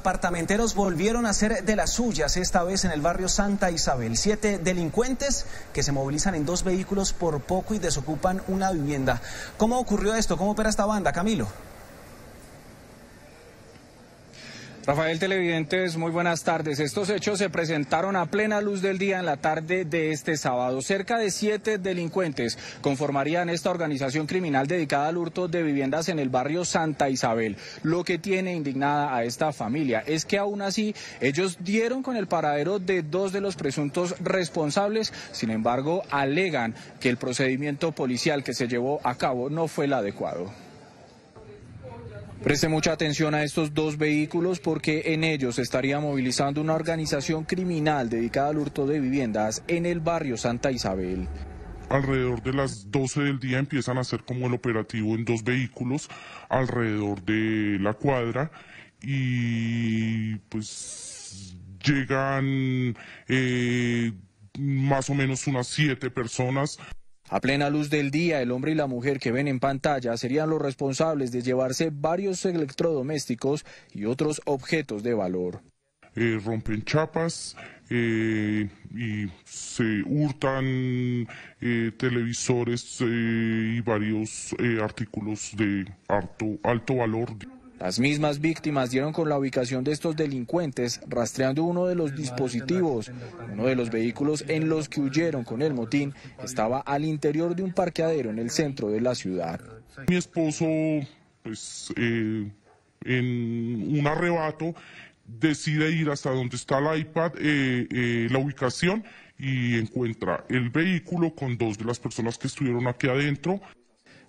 Apartamenteros volvieron a ser de las suyas, esta vez en el barrio Santa Isabel. Siete delincuentes que se movilizan en dos vehículos por poco y desocupan una vivienda. ¿Cómo ocurrió esto? ¿Cómo opera esta banda, Camilo? Rafael Televidentes, muy buenas tardes. Estos hechos se presentaron a plena luz del día en la tarde de este sábado. Cerca de siete delincuentes conformarían esta organización criminal dedicada al hurto de viviendas en el barrio Santa Isabel. Lo que tiene indignada a esta familia es que aún así ellos dieron con el paradero de dos de los presuntos responsables. Sin embargo, alegan que el procedimiento policial que se llevó a cabo no fue el adecuado. Preste mucha atención a estos dos vehículos porque en ellos estaría movilizando una organización criminal dedicada al hurto de viviendas en el barrio Santa Isabel. Alrededor de las 12 del día empiezan a hacer como el operativo en dos vehículos alrededor de la cuadra y pues llegan eh, más o menos unas siete personas. A plena luz del día, el hombre y la mujer que ven en pantalla serían los responsables de llevarse varios electrodomésticos y otros objetos de valor. Eh, rompen chapas eh, y se hurtan eh, televisores y varios artículos de alto, alto valor. Las mismas víctimas dieron con la ubicación de estos delincuentes rastreando uno de los dispositivos. Uno de los vehículos en los que huyeron con el motín estaba al interior de un parqueadero en el centro de la ciudad. Mi esposo, pues, eh, en un arrebato, decide ir hasta donde está el iPad, eh, eh, la ubicación, y encuentra el vehículo con dos de las personas que estuvieron aquí adentro.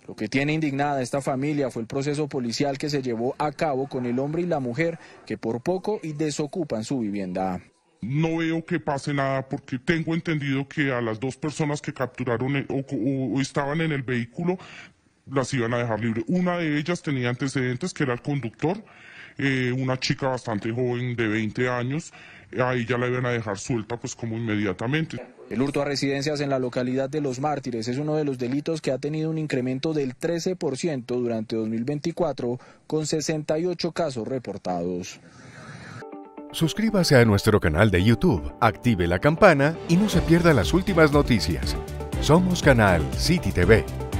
Lo que tiene indignada a esta familia fue el proceso policial que se llevó a cabo con el hombre y la mujer que por poco y desocupan su vivienda. No veo que pase nada porque tengo entendido que a las dos personas que capturaron eh, o, estaban en el vehículo las iban a dejar libre. Una de ellas tenía antecedentes que era el conductor eh, una chica bastante joven de 20 años, ahí ya la iban a dejar suelta pues como inmediatamente. El hurto a residencias en la localidad de Los Mártires es uno de los delitos que ha tenido un incremento del 13% durante 2024 con 68 casos reportados. Suscríbase a nuestro canal de YouTube, active la campana y no se pierda las últimas noticias. Somos Canal City TV.